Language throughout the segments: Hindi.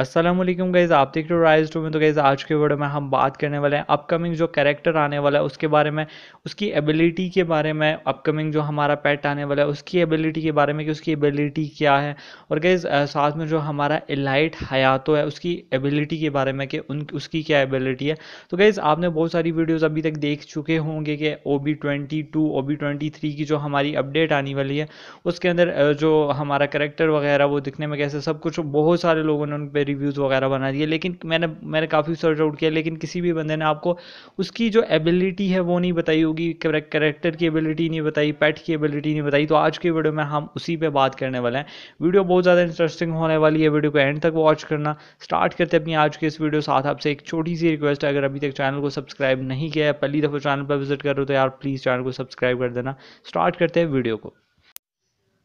असलम गाइज़ आप देख रहे हो राइज टू में तो गाइज़ आज के वीडियो में हम बात करने वाले हैं अपकमिंग जो कैरेक्टर आने वाला है उसके बारे में उसकी एबिलिटी के बारे में अपकमिंग जो हमारा पेट आने वाला है उसकी एबिलिटी के बारे में कि उसकी एबिलिटी क्या है और गाइज़ साथ में जो हमारा एलाइट हयातो है उसकी एबिलिटी के बारे में कि उन उसकी क्या एबिलिटी है तो गाइज़ आपने बहुत सारी वीडियोज़ अभी तक देख चुके होंगे कि O B twenty two O B twenty three की जो हमारी अपडेट आने वाली है उसके अंदर जो हमारा करेक्टर वगैरह वो दिखने में कैसे सब कुछ बहुत सारे लोगों ने उन पर रिव्यूज़ वगैरह बना दिए लेकिन मैंने मैंने काफ़ी सर्च आउट किया लेकिन किसी भी बंदे ने आपको उसकी जो एबिलिटी है वो नहीं बताई होगी करेक्टर की एबिलिटी नहीं बताई पैट की एबिलिटी नहीं बताई तो आज के वीडियो में हम उसी पर बात करने वाले हैं वीडियो बहुत ज़्यादा इंटरेस्टिंग होने वाली है वीडियो को एंड तक वॉच करना स्टार्ट करते अपनी आज के इस वीडियो साथ आपसे एक छोटी सी रिक्वेस्ट है अगर अभी तक चैनल को सब्सक्राइब नहीं किया है पहली दफ़ा चैनल पर विजिट कर रहे हो तो यार प्लीज़ चैनल को सब्सक्राइब कर देना स्टार्ट करते हैं वीडियो को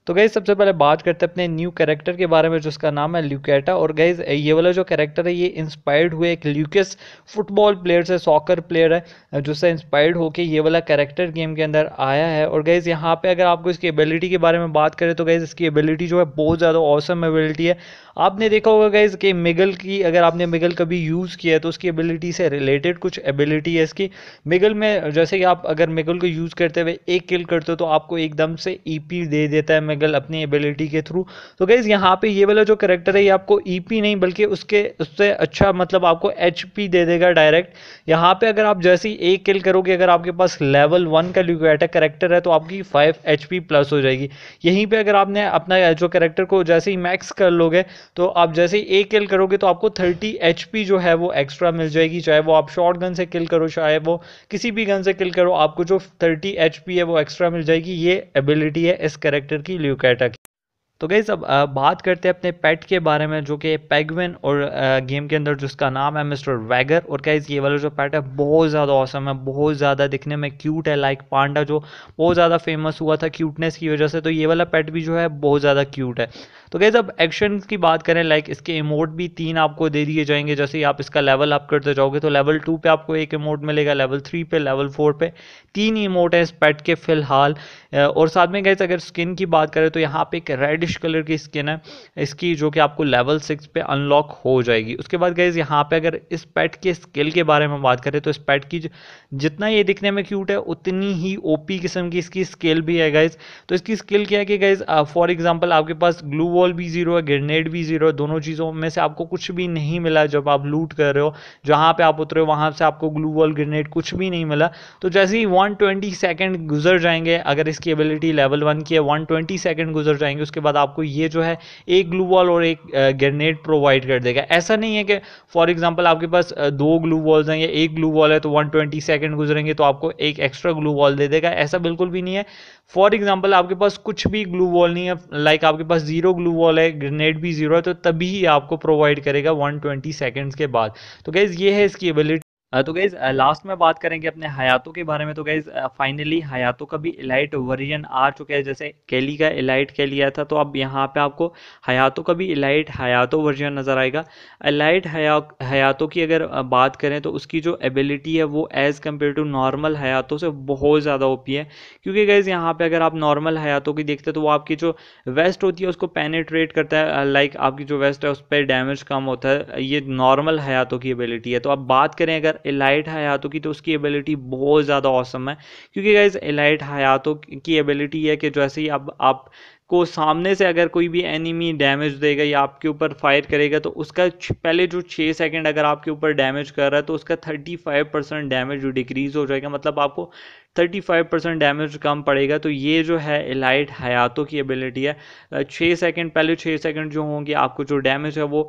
तो गई सबसे पहले बात करते हैं अपने न्यू कैरेक्टर के बारे में जिसका नाम है ल्यूकेटा और गई ये वाला जो कैरेक्टर है ये इंस्पायर्ड हुए एक ल्यूकस फुटबॉल प्लेयर से सॉकर प्लेयर है जिससे इंस्पायर्ड होकर ये वाला कैरेक्टर गेम के अंदर आया है और गईज़ यहाँ पे अगर आपको इसकी एबिलिटी के बारे में बात करें तो गईज़ इसकी एबिलिटी जो है बहुत ज़्यादा औसम एबिलिटी है आपने देखा होगा गईज़ कि मिगल की अगर आपने मिगल कभी यूज़ किया है तो उसकी एबिलिटी से रिलेटेड कुछ एबिलिटी है इसकी मिगल में जैसे कि आप अगर मिगल को यूज़ करते हुए एक किल करते हो तो आपको एकदम से ई e दे देता है मैगल अपनी एबिलिटी के थ्रू तो गाइज यहाँ पे ये वाला जो करेक्टर है ये आपको ई e नहीं बल्कि उसके उससे अच्छा मतलब आपको एच दे देगा डायरेक्ट यहाँ पे अगर आप जैसे ही एक किल करोगे अगर आपके पास लेवल वन का ल्यूकोटा करेक्टर है तो आपकी फाइव एच प्लस हो जाएगी यहीं पर अगर आपने अपना जो करेक्टर को जैसे ही मैक्स कर लोगे तो आप जैसे ही एक किल करोगे तो आपको थर्टी एच जो है वो एक्स्ट्रा मिल जाएगी चाहे वो आप शॉर्ट गन से किल करो चाहे वो किसी भी गन से किल करो आपको जो थर्टी एच है वो एक्स्ट्रा मिल जाएगी ये एबिलिटी है इस करेक्टर की Leucata तो गई अब बात करते हैं अपने पेट के बारे में जो कि पेगविन और गेम के अंदर जिसका नाम है मिस्टर वैगर और गाइज ये वाला जो पेट है बहुत ज़्यादा औसम है बहुत ज़्यादा दिखने में क्यूट है लाइक पांडा जो बहुत ज़्यादा फेमस हुआ था क्यूटनेस की वजह से तो ये वाला पेट भी जो है बहुत ज़्यादा क्यूट है तो गई अब एक्शन की बात करें लाइक इसके इमोट भी तीन आपको दे दिए जाएंगे जैसे ही आप इसका लेवल अप करते जाओगे तो लेवल टू पर आपको एक इमोट मिलेगा लेवल थ्री पे लेवल फोर पे तीन इमोट हैं इस पेट के फिलहाल और साथ में गए अगर स्किन की बात करें तो यहाँ पर एक रेड रेडिश कलर की स्किन है इसकी जो कि आपको लेवल सिक्स पे अनलॉक हो जाएगी उसके बाद गाइज यहाँ पे अगर इस पेट के स्किल के बारे में बात करें तो इस पेट की जितना ये दिखने में क्यूट है उतनी ही ओपी किस्म की इसकी स्किल भी है गाइज तो इसकी स्किल क्या है कि गाइज फॉर एग्जाम्पल आपके पास ग्लू वॉल भी जीरो है ग्रेनेड भी जीरो है दोनों चीज़ों में से आपको कुछ भी नहीं मिला जब आप लूट कर रहे हो जहाँ पे आप उतरे हो वहाँ से आपको ग्लू वॉल ग्रेनेड कुछ भी नहीं मिला तो जैसे ही वन ट्वेंटी सेकेंड गुजर जाएंगे अगर इसकी एबिलिटी लेवल वन की है वन ट्वेंटी सेकेंड गुजर जाएंगे उसके बाद बाद आपको ये जो है एक ग्लू वॉल और एक ग्रेनेड प्रोवाइड कर देगा ऐसा नहीं है कि फॉर एग्जाम्पल आपके पास दो ग्लू वॉल्स हैं या एक ग्लू वॉल है तो वन ट्वेंटी सेकेंड गुजरेंगे तो आपको एक एक्स्ट्रा ग्लू वॉल दे देगा ऐसा बिल्कुल भी नहीं है फॉर एग्जाम्पल आपके पास कुछ भी ग्लू वॉल नहीं है लाइक like आपके पास जीरो ग्लू वॉल है ग्रेनेड भी जीरो है तो तभी आपको प्रोवाइड करेगा वन ट्वेंटी सेकेंड के बाद तो गैस ये है इसकी एबिलिटी तो गाइज़ लास्ट में बात करेंगे अपने हयातों के बारे में तो गाइज़ फाइनली हयातों का भी इलाइट वर्जन आ चुका है जैसे कैली का इलाइट कैली आया था तो अब यहाँ पे आपको हयातों का भी इलाइट हयातों वर्जन नज़र आएगा इलाइट हया हयातों की अगर बात करें तो उसकी जो एबिलिटी है वो एज़ कम्पेयर टू नॉर्मल हयातों से बहुत ज़्यादा ओपी है क्योंकि गैज़ यहाँ पर अगर आप नॉर्मल हयातों की देखते तो वो आपकी जो वेस्ट होती है उसको पेनिट्रेट करता है लाइक आपकी जो वेस्ट है उस पर डैमेज कम होता है ये नॉर्मल हयातों की एबिलिटी है तो आप बात करें अगर एलाइट हयातों की तो उसकी एबिलिटी बहुत ज़्यादा औसम है क्योंकि गाइज एलाइट हयातों की एबिलिटी है कि जैसे ही अब आप को सामने से अगर कोई भी एनिमी डैमेज देगा या आपके ऊपर फायर करेगा तो उसका पहले जो छः सेकंड अगर आपके ऊपर डैमेज कर रहा है तो उसका थर्टी फाइव परसेंट डैमेज जो डिक्रीज़ हो जाएगा मतलब आपको 35 परसेंट डैमेज कम पड़ेगा तो ये जो है एलाइट हयातों की एबिलिटी है छः सेकेंड पहले छः सेकेंड जो होंगे आपको जो डैमेज है वो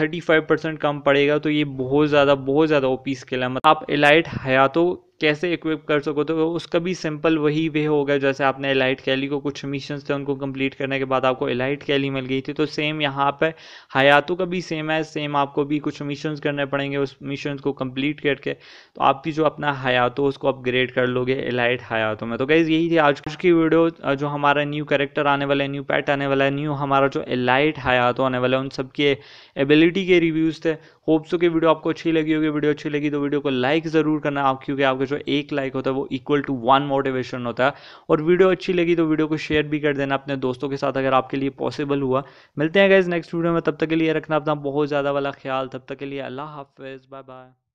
35 परसेंट कम पड़ेगा तो ये बहुत ज़्यादा बहुत ज़्यादा ओपी स्किल है मतलब आप एलाइट हयातों कैसे इक्विप कर सको तो उसका भी सिंपल वही वे होगा जैसे आपने एलाइट कैली को कुछ मिशन थे उनको कंप्लीट करने के बाद आपको एलाइट कैली मिल गई थी तो सेम यहाँ पर हयातों का भी सेम है सेम आपको भी कुछ मिशन करने पड़ेंगे उस मिशन को कंप्लीट करके तो आपकी जो अपना हयातों उसको अपग्रेड कर लोगे एलाइट हयातों में तो गाइज़ यही थी आज की वीडियो जो हमारा न्यू करेक्टर आने वाला है न्यू पैट आने वाला है न्यू हमारा जो एलाइट हयातों आने वाला है उन सब के एबिलिटी के रिव्यूज़ थे होप्सो की वीडियो आपको अच्छी लगी होगी वीडियो अच्छी लगी तो वीडियो को लाइक ज़रूर करना आप क्योंकि आपके जो एक लाइक होता है वो इक्वल टू वन मोटिवेशन होता है और वीडियो अच्छी लगी तो वीडियो को शेयर भी कर देना अपने दोस्तों के साथ अगर आपके लिए पॉसिबल हुआ मिलते हैं गाइज नेक्स्ट वीडियो में तब तक के लिए रखना अपना बहुत ज़्यादा वाला ख्याल तब तक के लिए अल्लाह हाफिज़ बाय बाय